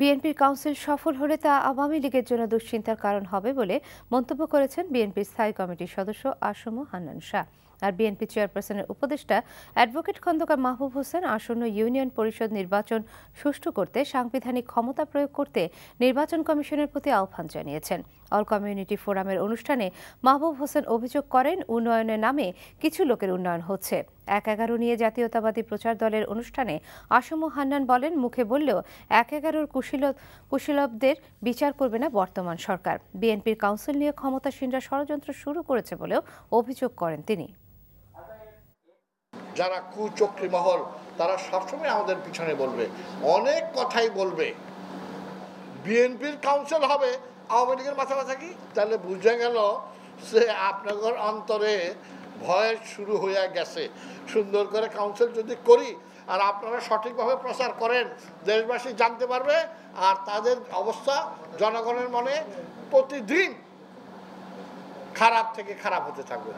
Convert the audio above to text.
বিএনপির কাউন্সিল সফল হলে তা আওয়ামী লীগের জন্য দুশ্চিন্তার কারণ হবে বলে মন্তব্য করেছেন বিএনপির স্থায়ী কমিটির সদস্য আসম হান্নান শাহ আর বিএনপি চেয়ারপারসনের উপদেষ্টা অ্যাডভোকেট খন্দকার মাহবুব হোসেন আসন্ন ইউনিয়ন পরিষদ নির্বাচন সুষ্ঠু করতে সাংবিধানিক ক্ষমতা প্রয়োগ করতে নির্বাচন কমিশনের প্রতি আহ্বান জানিয়েছেন অল কমিউনিটি ফোরামের অনুষ্ঠানে মাহবুব হোসেন অভিযোগ করেন উন্নয়নের নামে কিছু লোকের উন্নয়ন হচ্ছে এক এগারো নিয়ে জাতীয়তাবাদী প্রচার দলের অনুষ্ঠানে আসম হান্নান বলেন মুখে বললেও এক এগারোর কুশীল কুশীলবদের বিচার করবে না বর্তমান সরকার বিএনপির কাউন্সিল নিয়ে ক্ষমতাসীনরা ষড়যন্ত্র শুরু করেছে বলেও অভিযোগ করেন তিনি যারা কুচক্রি মহল তারা সবসময় আমাদের পিছনে বলবে অনেক কথাই বলবে বিএনপির কাউন্সিল হবে আওয়ামী লীগের মাথা কি তাহলে বুঝে গেল সে আপনাদের অন্তরে ভয়ের শুরু হইয়া গেছে সুন্দর করে কাউন্সিল যদি করি আর আপনারা সঠিকভাবে প্রচার করেন দেশবাসী জানতে পারবে আর তাদের অবস্থা জনগণের মনে প্রতিদিন খারাপ থেকে খারাপ হতে থাকবে